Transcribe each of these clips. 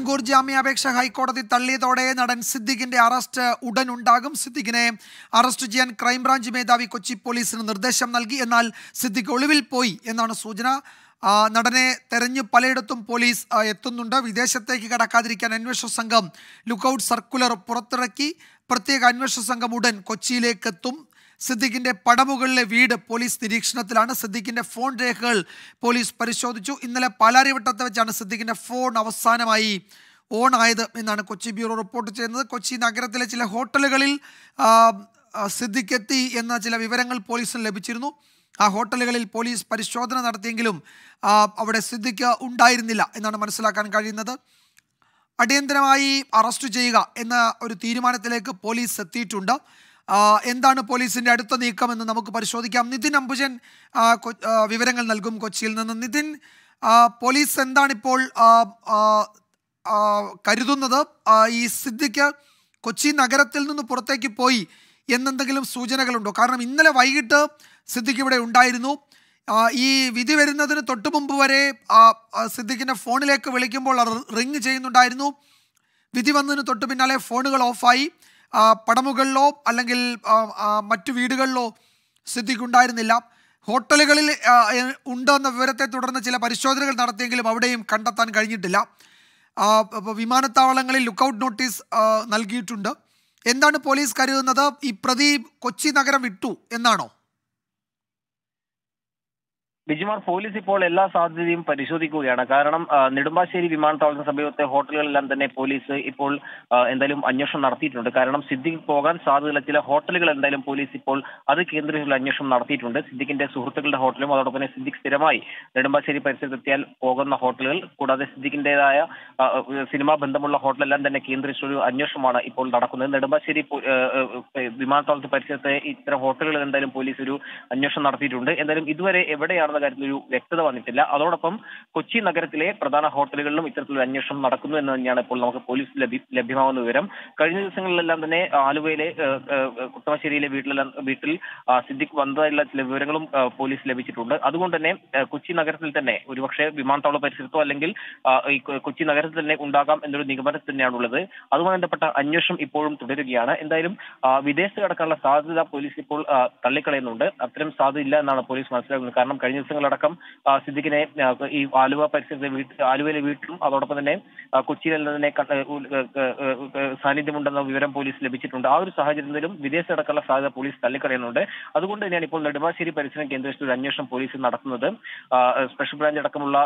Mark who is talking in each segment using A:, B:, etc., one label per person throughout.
A: മുൻകൂർ ജാമ്യാപേക്ഷ ഹൈക്കോടതി തള്ളിയതോടെ നടൻ സിദ്ദിഖിന്റെ അറസ്റ്റ് ഉടൻ ഉണ്ടാകും സിദ്ദിഖിനെ അറസ്റ്റ് ചെയ്യാൻ ക്രൈംബ്രാഞ്ച് മേധാവി കൊച്ചി പോലീസിന് നിർദ്ദേശം നൽകി എന്നാൽ സിദ്ദിഖ് ഒളിവിൽ പോയി എന്നാണ് സൂചന നടനെ തെരഞ്ഞ് പലയിടത്തും പോലീസ് എത്തുന്നുണ്ട് വിദേശത്തേക്ക് കടക്കാതിരിക്കാൻ അന്വേഷണ സംഘം ലുക്കൌട്ട് സർക്കുലർ പുറത്തിറക്കി പ്രത്യേക അന്വേഷണ സംഘം ഉടൻ കൊച്ചിയിലേക്ക് എത്തും സിദ്ദിഖിന്റെ പടമുകളിലെ വീട് പോലീസ് നിരീക്ഷണത്തിലാണ് സിദ്ദിഖിന്റെ ഫോൺ രേഖകൾ പോലീസ് പരിശോധിച്ചു ഇന്നലെ പാലാരിവട്ടത്തെ വെച്ചാണ് സിദ്ദിഖിന്റെ ഫോൺ അവസാനമായി ഓൺ ആയത് എന്നാണ് കൊച്ചി ബ്യൂറോ റിപ്പോർട്ട് ചെയ്യുന്നത് കൊച്ചി നഗരത്തിലെ ചില ഹോട്ടലുകളിൽ സിദ്ദിഖ് എത്തി എന്ന ചില വിവരങ്ങൾ പോലീസിന് ലഭിച്ചിരുന്നു ആ ഹോട്ടലുകളിൽ പോലീസ് പരിശോധന നടത്തിയെങ്കിലും അവിടെ സിദ്ദിഖ് ഉണ്ടായിരുന്നില്ല എന്നാണ് മനസ്സിലാക്കാൻ കഴിയുന്നത് അടിയന്തരമായി അറസ്റ്റ് ചെയ്യുക എന്ന ഒരു തീരുമാനത്തിലേക്ക് പോലീസ് എത്തിയിട്ടുണ്ട് എന്താണ് പോലീസിൻ്റെ അടുത്ത നീക്കമെന്ന് നമുക്ക് പരിശോധിക്കാം നിതിൻ അംബുജൻ വിവരങ്ങൾ നൽകും കൊച്ചിയിൽ നിന്ന് നിതിൻ പോലീസ് എന്താണിപ്പോൾ കരുതുന്നത് ഈ സിദ്ധിക്ക് കൊച്ചി നഗരത്തിൽ നിന്ന് പുറത്തേക്ക് പോയി എന്നെന്തെങ്കിലും സൂചനകളുണ്ടോ കാരണം ഇന്നലെ വൈകിട്ട് സിദ്ദിഖ് ഇവിടെ ഉണ്ടായിരുന്നു ഈ വിധി വരുന്നതിന് തൊട്ട് മുമ്പ് വരെ സിദ്ദിഖിൻ്റെ ഫോണിലേക്ക് വിളിക്കുമ്പോൾ റിങ് ചെയ്യുന്നുണ്ടായിരുന്നു വിധി വന്നതിന് തൊട്ട് പിന്നാലെ ഫോണുകൾ ഓഫായി പടമുകളിലോ അല്ലെങ്കിൽ മറ്റു വീടുകളിലോ സിദ്ധിക്കുണ്ടായിരുന്നില്ല ഹോട്ടലുകളിൽ ഉണ്ടെന്ന വിവരത്തെ തുടർന്ന് ചില പരിശോധനകൾ നടത്തിയെങ്കിലും അവിടെയും കണ്ടെത്താൻ കഴിഞ്ഞിട്ടില്ല വിമാനത്താവളങ്ങളിൽ ലുക്കൗട്ട് നോട്ടീസ് നൽകിയിട്ടുണ്ട് എന്താണ് പോലീസ് കരുതുന്നത് ഈ പ്രതി കൊച്ചി നഗരം വിട്ടു എന്നാണോ
B: ബിജിമാർ പോലീസ് ഇപ്പോൾ എല്ലാ സാധ്യതയും പരിശോധിക്കുകയാണ് കാരണം നെടുമ്പാശ്ശേരി വിമാനത്താവളത്തിന് സമീപത്തെ ഹോട്ടലുകളെല്ലാം തന്നെ പോലീസ് ഇപ്പോൾ എന്തായാലും അന്വേഷണം നടത്തിയിട്ടുണ്ട് കാരണം സിദ്ദിഖ് പോകാൻ സാധ്യതയുള്ള ചില ഹോട്ടലുകൾ എന്തായാലും പോലീസ് ഇപ്പോൾ അത് കേന്ദ്രീകരിച്ചുള്ള അന്വേഷണം നടത്തിയിട്ടുണ്ട് സിദ്ദിഖിന്റെ സുഹൃത്തുക്കളുടെ ഹോട്ടലും അതോടൊപ്പം തന്നെ സിദ്ദിഖ് സ്ഥിരമായി നെടുമ്പാശ്ശേരി പരിസരത്തെത്തിയാൽ പോകുന്ന ഹോട്ടലുകൾ കൂടാതെ സിദ്ദിഖിന്റേതായ സിനിമാ ബന്ധമുള്ള ഹോട്ടലെല്ലാം തന്നെ കേന്ദ്രീകരിച്ചൊരു അന്വേഷണമാണ് ഇപ്പോൾ നടക്കുന്നത് നെടുമ്പാശ്ശേരി വിമാനത്താവളത്തിന് പരിസരത്തെ ഇത്തരം ഹോട്ടലുകൾ എന്തായാലും പോലീസ് ഒരു അന്വേഷണം നടത്തിയിട്ടുണ്ട് എന്തായാലും ഇതുവരെ എവിടെയാണ് എന്നുള്ള കാര്യത്തിൽ ഒരു വ്യക്തത വന്നിട്ടില്ല അതോടൊപ്പം കൊച്ചി നഗരത്തിലെ പ്രധാന ഹോട്ടലുകളിലും ഇത്തരത്തിലൊരു അന്വേഷണം നടക്കുന്നു എന്ന് തന്നെയാണ് ഇപ്പോൾ നമുക്ക് പോലീസ് ലഭ്യമാകുന്ന വിവരം കഴിഞ്ഞ ദിവസങ്ങളിലെല്ലാം തന്നെ ആലുവയിലെ കുട്ടമശ്ശേരിയിലെ വീട്ടിലെല്ലാം വീട്ടിൽ സിദ്ദിഖ് വന്നതായുള്ള ചില വിവരങ്ങളും പോലീസ് ലഭിച്ചിട്ടുണ്ട് അതുകൊണ്ട് തന്നെ കൊച്ചി നഗരത്തിൽ തന്നെ ഒരുപക്ഷെ വിമാനത്താവള പരിസരത്തോ അല്ലെങ്കിൽ ഈ കൊച്ചി നഗരത്തിൽ തന്നെ ഉണ്ടാകാം എന്നൊരു നിഗമനം തന്നെയാണുള്ളത് അതുമായി ബന്ധപ്പെട്ട അന്വേഷണം ഇപ്പോഴും തുടരുകയാണ് എന്തായാലും വിദേശത്ത് കടക്കാനുള്ള സാധ്യത പോലീസ് ഇപ്പോൾ തള്ളിക്കളയുന്നുണ്ട് അത്തരം സാധ്യത ഇല്ല എന്നാണ് പോലീസ് മനസ്സിലാക്കുന്നത് കാരണം കഴിഞ്ഞ നിവാസികളടക്കം സിദ്ദിഖിനെ ഈ ആലുവ പരിസരത്തെ ആലുവയിലെ വീട്ടിലും അതോടൊപ്പം തന്നെ കൊച്ചിയിൽ തന്നെ സാന്നിധ്യമുണ്ടെന്ന വിവരം പോലീസ് ലഭിച്ചിട്ടുണ്ട് ആ ഒരു സാഹചര്യത്തിലും അടക്കമുള്ള സാധ്യത പോലീസ് തള്ളിക്കളയുന്നുണ്ട് അതുകൊണ്ട് തന്നെയാണ് ഇപ്പോൾ നെടുമ്പാശ്ശേരി പരിസരം കേന്ദ്രീകരിച്ച് ഒരു അന്വേഷണം പോലീസ് നടത്തുന്നത് സ്പെഷ്യൽ ബ്രാഞ്ച് അടക്കമുള്ള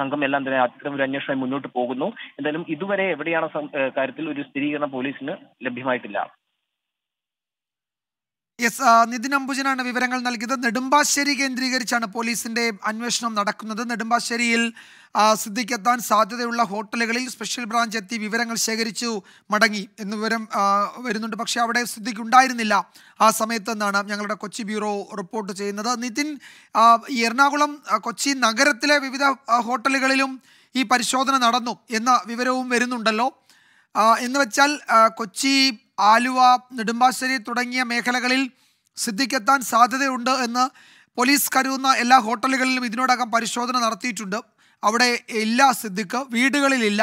B: സംഘം എല്ലാം തന്നെ അത്തരം ഒരു അന്വേഷണമായി മുന്നോട്ട് പോകുന്നു എന്തായാലും ഇതുവരെ എവിടെയാണ് കാര്യത്തിൽ ഒരു സ്ഥിരീകരണം പോലീസിന് ലഭ്യമായിട്ടില്ല
A: യെസ് നിതിൻ അമ്പുജനാണ് വിവരങ്ങൾ നൽകിയത് നെടുമ്പാശ്ശേരി കേന്ദ്രീകരിച്ചാണ് പോലീസിന്റെ അന്വേഷണം നടക്കുന്നത് നെടുമ്പാശ്ശേരിയിൽ എത്താൻ സാധ്യതയുള്ള ഹോട്ടലുകളിൽ സ്പെഷ്യൽ ബ്രാഞ്ച് എത്തി വിവരങ്ങൾ ശേഖരിച്ചു മടങ്ങി എന്ന് വിവരം വരുന്നുണ്ട് പക്ഷേ അവിടെ സിദ്ധിക്ക് ഉണ്ടായിരുന്നില്ല ആ സമയത്ത് എന്നാണ് ഞങ്ങളുടെ കൊച്ചി ബ്യൂറോ റിപ്പോർട്ട് ചെയ്യുന്നത് നിതിൻ ഈ എറണാകുളം കൊച്ചി നഗരത്തിലെ വിവിധ ഹോട്ടലുകളിലും ഈ പരിശോധന നടന്നു എന്ന വിവരവും വരുന്നുണ്ടല്ലോ എന്ന് വെച്ചാൽ കൊച്ചി ആലുവ നെടുമ്പാശ്ശേരി തുടങ്ങിയ മേഖലകളിൽ സിദ്ധിക്കെത്താൻ സാധ്യതയുണ്ട് എന്ന് പോലീസ് കരുതുന്ന എല്ലാ ഹോട്ടലുകളിലും ഇതിനോടകം പരിശോധന നടത്തിയിട്ടുണ്ട് അവിടെ ഇല്ല സിദ്ദിഖ് വീടുകളിലില്ല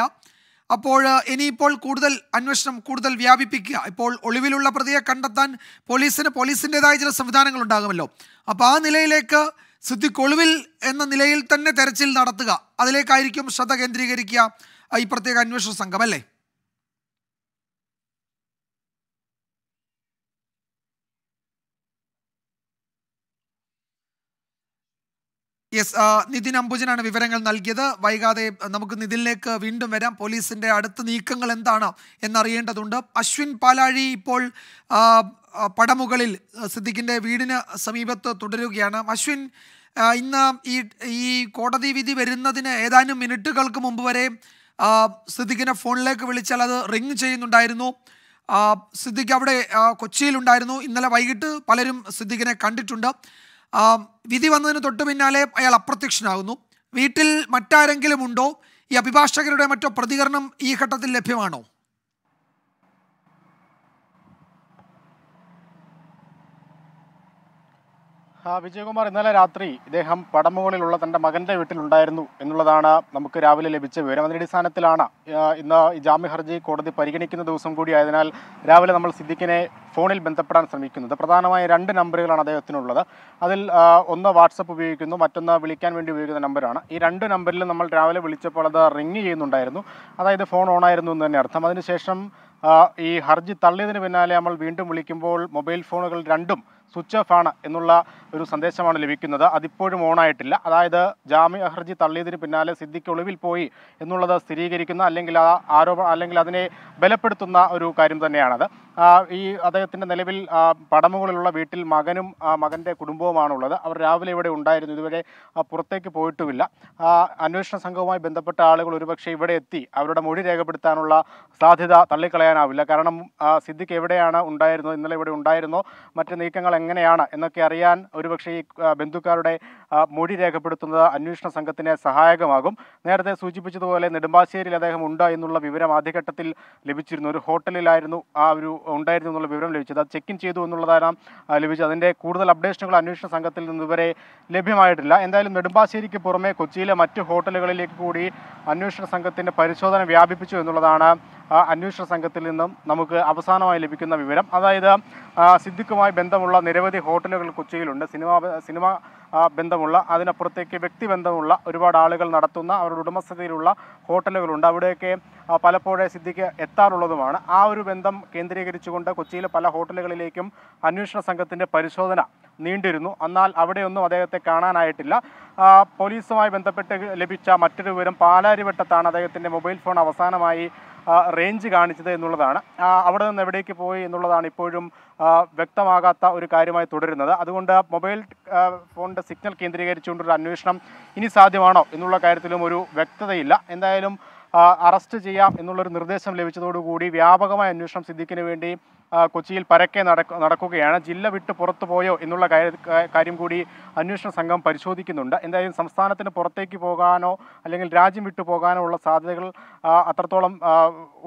A: അപ്പോൾ ഇനിയിപ്പോൾ കൂടുതൽ അന്വേഷണം കൂടുതൽ വ്യാപിപ്പിക്കുക ഇപ്പോൾ ഒളിവിലുള്ള പ്രതിയെ കണ്ടെത്താൻ പോലീസിന് പോലീസിൻ്റെതായ ചില സംവിധാനങ്ങൾ ഉണ്ടാകുമല്ലോ അപ്പോൾ ആ നിലയിലേക്ക് സിദ്ദിഖ് ഒളിവിൽ എന്ന നിലയിൽ തന്നെ തെരച്ചിൽ നടത്തുക അതിലേക്കായിരിക്കും ശ്രദ്ധ കേന്ദ്രീകരിക്കുക ഈ പ്രത്യേക അന്വേഷണ സംഘം അല്ലേ യെസ് നിതിൻ അംബുജനാണ് വിവരങ്ങൾ നൽകിയത് വൈകാതെ നമുക്ക് നിതിനിലേക്ക് വീണ്ടും വരാം പോലീസിന്റെ അടുത്ത നീക്കങ്ങൾ എന്താണ് എന്നറിയേണ്ടതുണ്ട് അശ്വിൻ പാലാഴി ഇപ്പോൾ പടമുകളിൽ സിദ്ദിഖിന്റെ വീടിന് സമീപത്ത് തുടരുകയാണ് അശ്വിൻ ഇന്ന് ഈ ഈ കോടതി വിധി വരുന്നതിന് ഏതാനും മിനിറ്റുകൾക്ക് മുമ്പ് വരെ സിദ്ദിഖിനെ ഫോണിലേക്ക് വിളിച്ചാൽ അത് റിങ് ചെയ്യുന്നുണ്ടായിരുന്നു സിദ്ദിഖ് അവിടെ കൊച്ചിയിലുണ്ടായിരുന്നു ഇന്നലെ വൈകിട്ട് പലരും സിദ്ദിഖിനെ കണ്ടിട്ടുണ്ട് വിധി വന്നതിന് തൊട്ട് പിന്നാലെ അയാൾ അപ്രത്യക്ഷനാകുന്നു വീട്ടിൽ മറ്റാരെങ്കിലും ഉണ്ടോ ഈ അഭിഭാഷകരുടെ മറ്റോ പ്രതികരണം ഈ ഘട്ടത്തിൽ ലഭ്യമാണോ
C: വിജയകുമാർ ഇന്നലെ രാത്രി ഇദ്ദേഹം പടമുകളിലുള്ള തന്റെ മകന്റെ വീട്ടിലുണ്ടായിരുന്നു എന്നുള്ളതാണ് നമുക്ക് രാവിലെ ലഭിച്ച വിവരം അതിന്റെ അടിസ്ഥാനത്തിലാണ് ഇന്ന് ജാമ്യ ഹർജി കോടതി പരിഗണിക്കുന്ന ദിവസം കൂടി ആയതിനാൽ രാവിലെ നമ്മൾ സിദ്ദിഖിനെ ഫോണിൽ ബന്ധപ്പെടാൻ ശ്രമിക്കുന്നത് പ്രധാനമായും രണ്ട് നമ്പറുകളാണ് അദ്ദേഹത്തിനുള്ളത് അതിൽ ഒന്ന് വാട്സപ്പ് ഉപയോഗിക്കുന്നു മറ്റൊന്ന് വിളിക്കാൻ വേണ്ടി ഉപയോഗിക്കുന്ന നമ്പറാണ് ഈ രണ്ട് നമ്പറിൽ നമ്മൾ രാവിലെ വിളിച്ചപ്പോൾ അത് റിങ് ചെയ്യുന്നുണ്ടായിരുന്നു അതായത് ഫോൺ ഓൺ ആയിരുന്നു എന്ന് തന്നെ അർത്ഥം അതിനുശേഷം ഈ ഹർജി തള്ളിയതിന് പിന്നാലെ നമ്മൾ വീണ്ടും വിളിക്കുമ്പോൾ മൊബൈൽ ഫോണുകൾ രണ്ടും സ്വിച്ച് ഓഫ് ആണ് എന്നുള്ള ഒരു സന്ദേശമാണ് ലഭിക്കുന്നത് അതിപ്പോഴും ഓണായിട്ടില്ല അതായത് ജാമ്യ ഹർജി തള്ളിയതിന് പിന്നാലെ സിദ്ദിഖ് ഒളിവിൽ പോയി എന്നുള്ളത് സ്ഥിരീകരിക്കുന്ന അല്ലെങ്കിൽ ആ ആരോപണം അല്ലെങ്കിൽ അതിനെ ബലപ്പെടുത്തുന്ന ഒരു കാര്യം തന്നെയാണത് ഈ അദ്ദേഹത്തിൻ്റെ നിലവിൽ പടമുകളിലുള്ള വീട്ടിൽ മകനും മകൻ്റെ കുടുംബവുമാണുള്ളത് അവർ രാവിലെ ഇവിടെ ഉണ്ടായിരുന്നു ഇതുവരെ പുറത്തേക്ക് പോയിട്ടുമില്ല അന്വേഷണ സംഘവുമായി ബന്ധപ്പെട്ട ആളുകൾ ഒരുപക്ഷെ ഇവിടെ എത്തി അവരുടെ മൊഴി രേഖപ്പെടുത്താനുള്ള സാധ്യത തള്ളിക്കളയാനാവില്ല കാരണം സിദ്ദിഖ് എവിടെയാണ് ഉണ്ടായിരുന്നത് ഇന്നലെ ഇവിടെ ഉണ്ടായിരുന്നോ മറ്റ് നീക്കങ്ങൾ എങ്ങനെയാണ് എന്നൊക്കെ അറിയാൻ ഒരുപക്ഷെ ഈ ബന്ധുക്കാരുടെ മൊഴി രേഖപ്പെടുത്തുന്നത് അന്വേഷണ സംഘത്തിന് സഹായകമാകും നേരത്തെ സൂചിപ്പിച്ചതുപോലെ നെടുമ്പാശ്ശേരിയിൽ അദ്ദേഹം ഉണ്ട് എന്നുള്ള വിവരം ആദ്യഘട്ടത്തിൽ ലഭിച്ചിരുന്നു ഒരു ഹോട്ടലിലായിരുന്നു ആ ഒരു ഉണ്ടായിരുന്നു എന്നുള്ള വിവരം ലഭിച്ചത് അത് ചെക്ക് ഇൻ ചെയ്തു എന്നുള്ളതാണ് ലഭിച്ചത് അതിൻ്റെ കൂടുതൽ അപ്ഡേഷനുകൾ അന്വേഷണ സംഘത്തിൽ നിന്ന് ഇവരെ ലഭ്യമായിട്ടില്ല എന്തായാലും നെടുമ്പാശ്ശേരിക്ക് പുറമെ കൊച്ചിയിലെ മറ്റ് ഹോട്ടലുകളിലേക്ക് കൂടി അന്വേഷണ സംഘത്തിൻ്റെ പരിശോധന വ്യാപിപ്പിച്ചു എന്നുള്ളതാണ് അന്വേഷണ സംഘത്തിൽ നിന്നും നമുക്ക് അവസാനമായി ലഭിക്കുന്ന വിവരം അതായത് സിദ്ദിഖുമായി ബന്ധമുള്ള നിരവധി ഹോട്ടലുകൾ കൊച്ചിയിലുണ്ട് സിനിമ സിനിമ ബന്ധമുള്ള അതിനപ്പുറത്തേക്ക് ബന്ധമുള്ള ഒരുപാട് ആളുകൾ നടത്തുന്ന അവരുടെ ഉടമസ്ഥതയിലുള്ള ഹോട്ടലുകളുണ്ട് അവിടെയൊക്കെ പലപ്പോഴേ സിദ്ധിക്ക് എത്താറുള്ളതുമാണ് ആ ഒരു ബന്ധം കേന്ദ്രീകരിച്ചുകൊണ്ട് കൊച്ചിയിലെ പല ഹോട്ടലുകളിലേക്കും അന്വേഷണ സംഘത്തിൻ്റെ പരിശോധന നീണ്ടിരുന്നു എന്നാൽ അവിടെയൊന്നും അദ്ദേഹത്തെ കാണാനായിട്ടില്ല പോലീസുമായി ബന്ധപ്പെട്ട് ലഭിച്ച മറ്റൊരു വിവരം പാലാരിവട്ടത്താണ് അദ്ദേഹത്തിൻ്റെ മൊബൈൽ ഫോൺ അവസാനമായി റേഞ്ച് കാണിച്ചത് എന്നുള്ളതാണ് അവിടെ നിന്ന് എവിടേക്ക് പോയി എന്നുള്ളതാണ് ഇപ്പോഴും വ്യക്തമാകാത്ത ഒരു കാര്യമായി തുടരുന്നത് അതുകൊണ്ട് മൊബൈൽ ഫോണിൻ്റെ സിഗ്നൽ കേന്ദ്രീകരിച്ചുകൊണ്ടൊരു അന്വേഷണം ഇനി സാധ്യമാണോ എന്നുള്ള കാര്യത്തിലും ഒരു വ്യക്തതയില്ല എന്തായാലും അറസ്റ്റ് ചെയ്യാം എന്നുള്ളൊരു നിർദ്ദേശം ലഭിച്ചതോടുകൂടി വ്യാപകമായ അന്വേഷണം സിദ്ദിഖിന് വേണ്ടി കൊച്ചിയിൽ പരക്കെ നടക്കുകയാണ് ജില്ല വിട്ട് പുറത്തു പോയോ എന്നുള്ള കാര്യം കൂടി അന്വേഷണ സംഘം പരിശോധിക്കുന്നുണ്ട് എന്തായാലും സംസ്ഥാനത്തിന് പുറത്തേക്ക് പോകാനോ അല്ലെങ്കിൽ രാജ്യം വിട്ടു പോകാനോ ഉള്ള സാധ്യതകൾ അത്രത്തോളം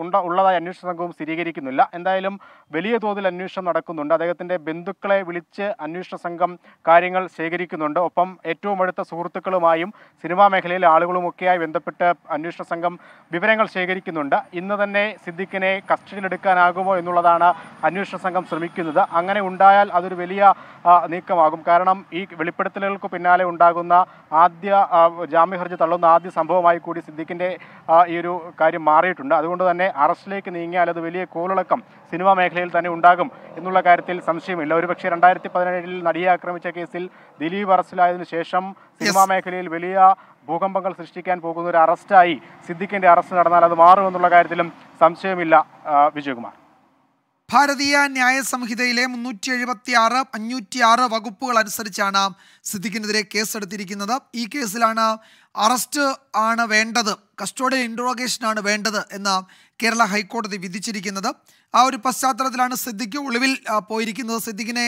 C: ഉണ്ട ഉള്ളതായി അന്വേഷണ സംഘവും സ്ഥിരീകരിക്കുന്നില്ല എന്തായാലും വലിയ തോതിൽ അന്വേഷണം നടക്കുന്നുണ്ട് അദ്ദേഹത്തിൻ്റെ ബന്ധുക്കളെ വിളിച്ച് അന്വേഷണ സംഘം കാര്യങ്ങൾ ശേഖരിക്കുന്നുണ്ട് ഒപ്പം ഏറ്റവും അടുത്ത സുഹൃത്തുക്കളുമായും സിനിമാ മേഖലയിലെ ആളുകളുമൊക്കെയായി ബന്ധപ്പെട്ട് അന്വേഷണ സംഘം വിവരങ്ങൾ ശേഖരിക്കുന്നുണ്ട് ഇന്ന് തന്നെ സിദ്ദിഖിനെ കസ്റ്റഡിയിലെടുക്കാനാകുമോ എന്നുള്ളതാണ് അന്വേഷണ സംഘം ശ്രമിക്കുന്നത് അങ്ങനെ ഉണ്ടായാൽ അതൊരു വലിയ നീക്കമാകും കാരണം ഈ വെളിപ്പെടുത്തലുകൾക്ക് പിന്നാലെ ഉണ്ടാകുന്ന ആദ്യ ജാമ്യഹർജി തള്ളുന്ന ആദ്യ സംഭവമായി കൂടി സിദ്ദിഖിൻ്റെ ഈ ഒരു കാര്യം മാറിയിട്ടുണ്ട് അതുകൊണ്ട് തന്നെ അറസ്റ്റിലേക്ക് നീങ്ങിയാൽ അത് വലിയ കോളിളക്കം സിനിമാ മേഖലയിൽ തന്നെ ഉണ്ടാകും എന്നുള്ള കാര്യത്തിൽ സംശയമില്ല ഒരുപക്ഷെ രണ്ടായിരത്തി പതിനേഴിൽ നടിയെ ആക്രമിച്ച കേസിൽ ദിലീപ് അറസ്റ്റിലായതിനു ശേഷം സിനിമാ മേഖലയിൽ വലിയ ഭൂകമ്പങ്ങൾ സൃഷ്ടിക്കാൻ പോകുന്ന ഒരു അറസ്റ്റായി സിദ്ദിഖിൻ്റെ അറസ്റ്റ് നടന്നാൽ അത് മാറുമെന്നുള്ള കാര്യത്തിലും സംശയമില്ല വിജയകുമാർ
A: ഭാരതീയ ന്യായ സംഹിതയിലെ മുന്നൂറ്റി എഴുപത്തി ആറ് അഞ്ഞൂറ്റി ആറ് വകുപ്പുകൾ അനുസരിച്ചാണ് സിദ്ദിഖിനെതിരെ കേസെടുത്തിരിക്കുന്നത് ഈ കേസിലാണ് അറസ്റ്റ് ആണ് വേണ്ടത് കസ്റ്റോഡിയൽ ഇൻട്രോഗേഷനാണ് വേണ്ടത് എന്ന് കേരള ഹൈക്കോടതി വിധിച്ചിരിക്കുന്നത് ആ ഒരു പശ്ചാത്തലത്തിലാണ് സിദ്ദിഖ് ഒളിവിൽ പോയിരിക്കുന്നത് സിദ്ദിഖിനെ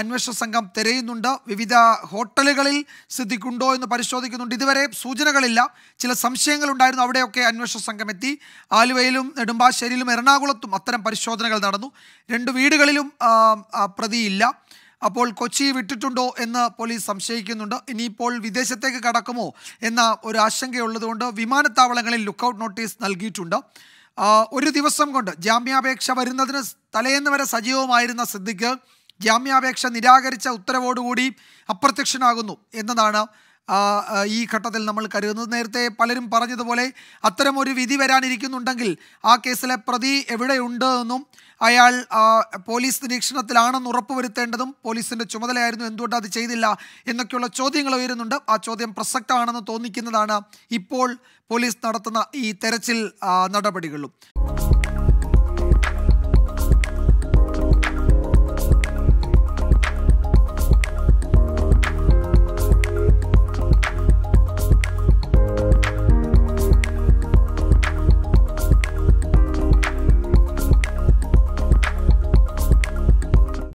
A: അന്വേഷണ സംഘം തിരയുന്നുണ്ട് വിവിധ ഹോട്ടലുകളിൽ സിദ്ദിഖ് ഉണ്ടോ എന്ന് പരിശോധിക്കുന്നുണ്ട് ഇതുവരെ സൂചനകളില്ല ചില സംശയങ്ങളുണ്ടായിരുന്നു അവിടെയൊക്കെ അന്വേഷണ സംഘം എത്തി ആലുവയിലും നെടുമ്പാശ്ശേരിയിലും എറണാകുളത്തും അത്തരം പരിശോധനകൾ നടന്നു രണ്ട് വീടുകളിലും പ്രതിയില്ല അപ്പോൾ കൊച്ചി വിട്ടിട്ടുണ്ടോ എന്ന് പോലീസ് സംശയിക്കുന്നുണ്ട് ഇനിയിപ്പോൾ വിദേശത്തേക്ക് കടക്കുമോ എന്ന ഒരു ആശങ്കയുള്ളതുകൊണ്ട് വിമാനത്താവളങ്ങളിൽ ലുക്കൌട്ട് നോട്ടീസ് നൽകിയിട്ടുണ്ട് ഒരു ദിവസം കൊണ്ട് ജാമ്യാപേക്ഷ വരുന്നതിന് തലേന്ന് വരെ സജീവമായിരുന്ന സിദ്ദിഖ് ജാമ്യാപേക്ഷ നിരാകരിച്ച ഉത്തരവോടുകൂടി അപ്രത്യക്ഷനാകുന്നു എന്നതാണ് ഈ ഘട്ടത്തിൽ നമ്മൾ കരുതുന്നത് നേരത്തെ പലരും പറഞ്ഞതുപോലെ അത്തരം ഒരു വിധി വരാനിരിക്കുന്നുണ്ടെങ്കിൽ ആ കേസിലെ പ്രതി എവിടെയുണ്ട് എന്നും അയാൾ പോലീസ് നിരീക്ഷണത്തിലാണെന്ന് ഉറപ്പുവരുത്തേണ്ടതും പോലീസിൻ്റെ ചുമതലയായിരുന്നു എന്തുകൊണ്ട് അത് ചെയ്തില്ല എന്നൊക്കെയുള്ള ചോദ്യങ്ങൾ ഉയരുന്നുണ്ട് ആ ചോദ്യം പ്രസക്തമാണെന്ന് തോന്നിക്കുന്നതാണ് ഇപ്പോൾ പോലീസ് നടത്തുന്ന ഈ തെരച്ചിൽ നടപടികളും